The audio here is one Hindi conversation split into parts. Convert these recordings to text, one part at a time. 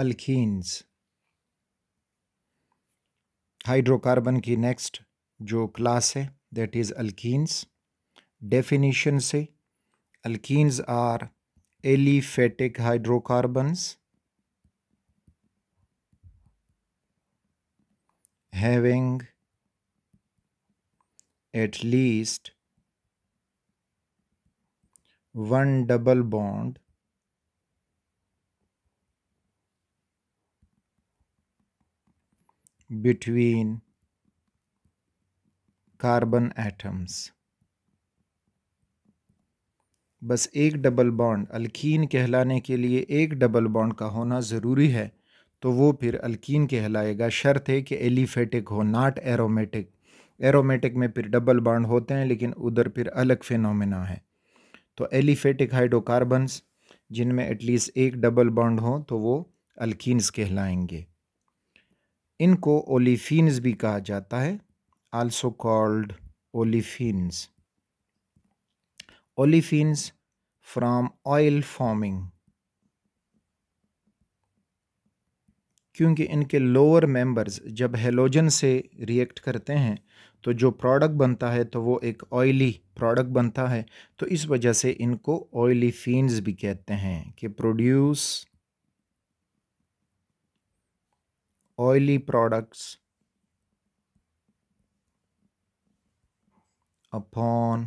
अल्कीन्स हाइड्रोकार्बन की नेक्स्ट जो क्लास है दैट इज़ अल्कीन्स डेफिनीशन से alkenes are aliphatic hydrocarbons having at least one double bond between carbon atoms बस एक डबल बॉन्ड अल्कीन कहलाने के लिए एक डबल बॉन्ड का होना ज़रूरी है तो वो फिर अल्कीन कहलाएगा शर्त है कि एलिफेटिक हो नॉट एरोमेटिक एरोमेटिक में फिर डबल बॉन्ड होते हैं लेकिन उधर फिर अलग फिनोमेना है तो एलिफेटिक हाइड्रोकार्बन्स जिनमें एटलीस्ट एक डबल बॉन्ड हो तो वो अल्कीन्स कहलाएंगे इनको ओलिफिन्स भी कहा जाता है also called olefins olefins from oil forming क्योंकि इनके लोअर मेंबर्स जब हेलोजन से रिएक्ट करते हैं तो जो प्रोडक्ट बनता है तो वो एक ऑयली प्रोडक्ट बनता है तो इस वजह से इनको ऑयली फीन्स भी कहते हैं कि produce oily products upon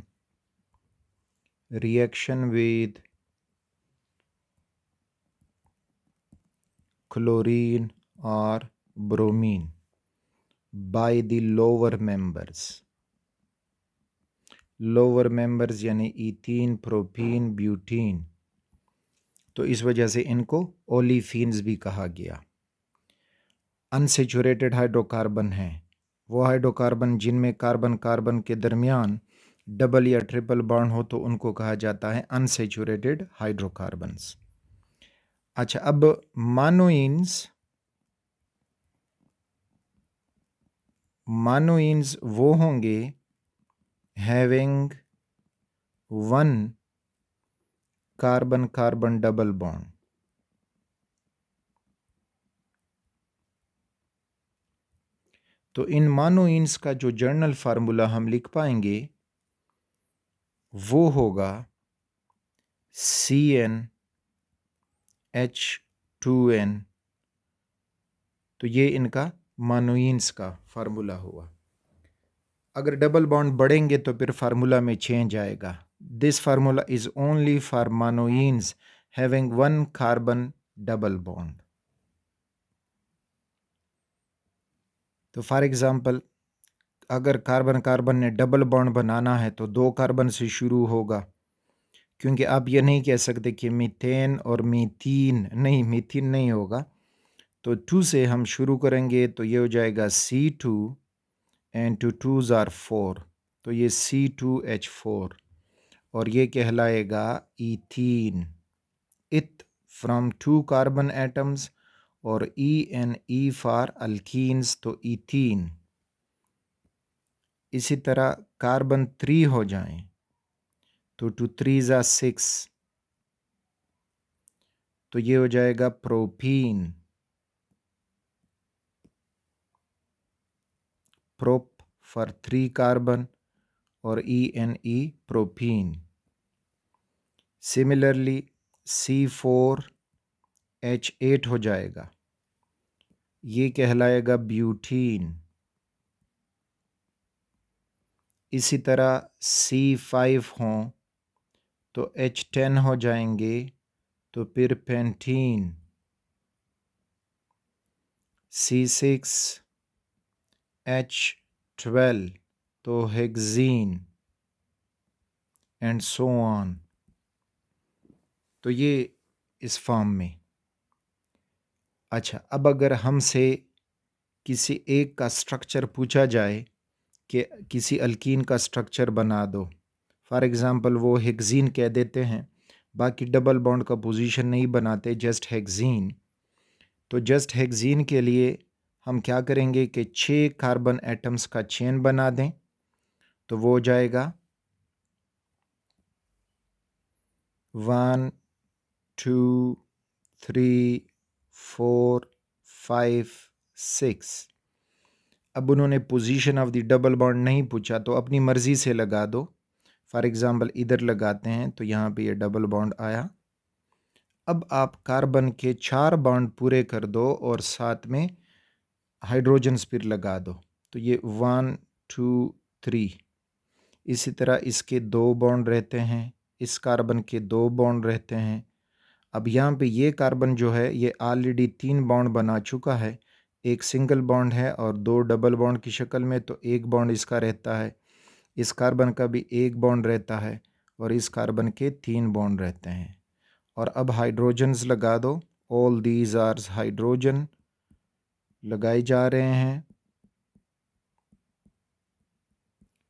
reaction with chlorine or bromine by the lower members lower members यानी इथीन प्रोपीन ब्यूटीन तो इस वजह से इनको ओलीफिनस भी कहा गया अनसेचुरेटेड हाइड्रोकार्बन हैं वो हाइड्रोकार्बन जिनमें कार्बन कार्बन के दरमियान डबल या ट्रिपल बॉन्ड हो तो उनको कहा जाता है अनसेचुरेटेड हाइड्रोकार्बन्स अच्छा अब मानोइंस मानोइंस वो होंगे having one carbon carbon double bond तो इन मानो इंस का जो जर्नल फार्मूला हम लिख पाएंगे वो होगा C N H two N तो ये इनका मानोइंस का फार्मूला हुआ अगर डबल बॉन्ड बढ़ेंगे तो फिर फार्मूला में चेंज आएगा this formula is only for monoenes having one carbon double bond तो फॉर एग्ज़ाम्पल अगर कार्बन कार्बन ने डबल बॉन्ड बनाना है तो दो कार्बन से शुरू होगा क्योंकि आप ये नहीं कह सकते कि मीथेन और मीथीन नहीं मीथीन नहीं होगा तो टू से हम शुरू करेंगे तो ये हो जाएगा C two and two twos are four तो ये सी टू एच फोर और ये कहलाएगा ईथीन इथ फ्रॉम टू कार्बन एटम्स और E N E for alkenes तो ईथीन इसी तरह कार्बन थ्री हो जाए तो टू थ्री ज़ा सिक्स तो ये हो जाएगा propene prop for three carbon और E N E propene similarly C four H eight हो जाएगा ये कहलाएगा ब्यूटीन इसी तरह सी फाइव हों तो एच टेन हो जाएंगे तो फिर pentene C six H twelve तो हेगजीन एंड सो ऑन तो ये इस फॉर्म में अच्छा अब अगर हमसे किसी एक का स्ट्रक्चर पूछा जाए कि किसी अल्कीन का स्ट्रक्चर बना दो फॉर एग्ज़ाम्पल वो हेगजीन कह देते हैं बाकी डबल बॉन्ड का पोजीशन नहीं बनाते जस्ट हेगज़ीन तो जस्ट हेक्जीन के लिए हम क्या करेंगे कि छः कार्बन एटम्स का चेन बना दें तो वो हो जाएगा one two three four five six अब उन्होंने position of the double bond नहीं पूछा तो अपनी मर्ज़ी से लगा दो फॉर एग्ज़ाम्पल इधर लगाते हैं तो यहाँ पे ये डबल बॉन्ड आया अब आप कार्बन के चार बॉन्ड पूरे कर दो और साथ में हाइड्रोजन स्पिर लगा दो तो ये वन टू थ्री इसी तरह इसके दो बॉन्ड रहते हैं इस कार्बन के दो बॉन्ड रहते हैं अब यहाँ पे ये कार्बन जो है ये ऑलरेडी तीन बॉन्ड बना चुका है एक सिंगल बॉन्ड है और दो डबल बॉन्ड की शक्ल में तो एक बॉन्ड इसका रहता है इस कार्बन का भी एक बॉन्ड रहता है और इस कार्बन के तीन बॉन्ड रहते हैं और अब हाइड्रोजन्स लगा दो ऑल दीज आर हाइड्रोजन लगाए जा रहे हैं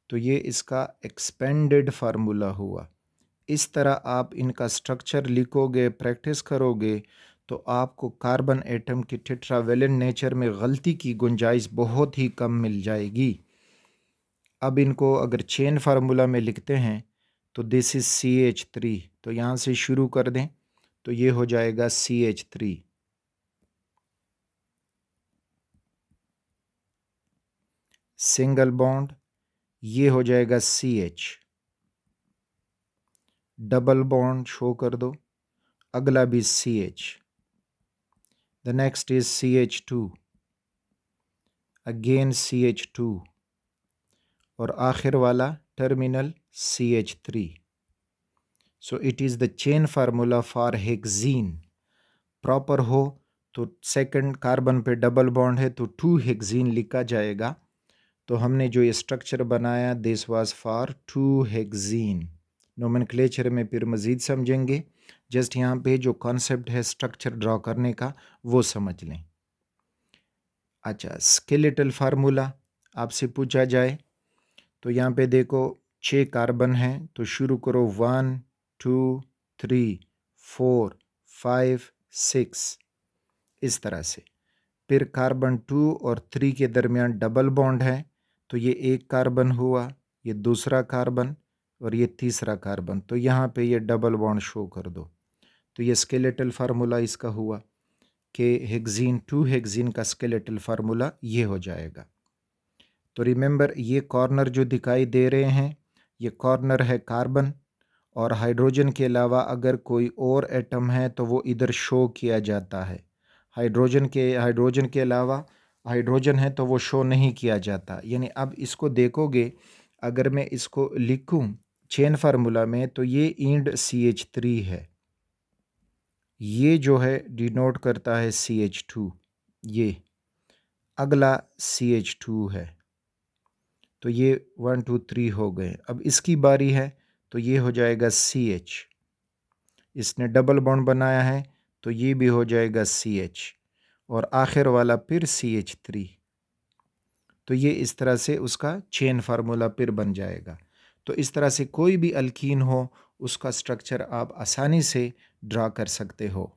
तो ये इसका एक्सपेंडेड फार्मूला हुआ इस तरह आप इनका स्ट्रक्चर लिखोगे प्रैक्टिस करोगे तो आपको कार्बन एटम की टिट्रावेलेंट नेचर में गलती की गुंजाइश बहुत ही कम मिल जाएगी अब इनको अगर चेन फार्मूला में लिखते हैं तो this is C H three तो यहाँ से शुरू कर दें तो ये हो जाएगा C H three single bond ये हो जाएगा C H double bond show कर दो अगला भी C H the next is C H two again C H two और आखिर वाला terminal C H three so it is the chain formula for hexene proper हो तो सेकंड कार्बन पे डबल बॉन्ड है तो टू हेक्जीन लिखा जाएगा तो हमने जो ये स्ट्रक्चर बनाया this was for two hexene nomenclature में फिर मज़ीद समझेंगे जस्ट यहाँ पे जो कॉन्सेप्ट है स्ट्रक्चर ड्रॉ करने का वो समझ लें अच्छा स्केलेटल फार्मूला आपसे पूछा जाए तो यहाँ पे देखो छः कार्बन हैं तो शुरू करो one two three four five six इस तरह से फिर कार्बन टू और थ्री के दरमियान डबल बॉन्ड है तो ये एक कार्बन हुआ ये दूसरा कार्बन और ये तीसरा कार्बन तो यहाँ पे ये डबल बॉन्ड शो कर दो तो ये स्केलेटल फार्मूला इसका हुआ कि हेक्जीन टू हेक्जीन का स्केलेटल फार्मूला ये हो जाएगा तो रिमेंबर ये कॉर्नर जो दिखाई दे रहे हैं ये कॉर्नर है कार्बन और हाइड्रोजन के अलावा अगर कोई और एटम है तो वो इधर शो किया जाता है हाइड्रोजन के हाइड्रोजन के अलावा हाइड्रोजन है तो वो शो नहीं किया जाता यानी अब इसको देखोगे अगर मैं इसको लिखूं चेन फार्मूला में तो ये इंड सी एच थ्री है ये जो है डिनोट करता है सी एच टू ये अगला सी एच टू है तो ये वन टू थ्री हो गए अब इसकी बारी है तो ये हो जाएगा सी एच इसने डबल बॉन्ड बनाया है तो ये भी हो जाएगा सी एच और आखिर वाला फिर सी एच थ्री तो ये इस तरह से उसका चेन फार्मूला फिर बन जाएगा तो इस तरह से कोई भी अल्कीन हो उसका स्ट्रक्चर आप आसानी से ड्रा कर सकते हो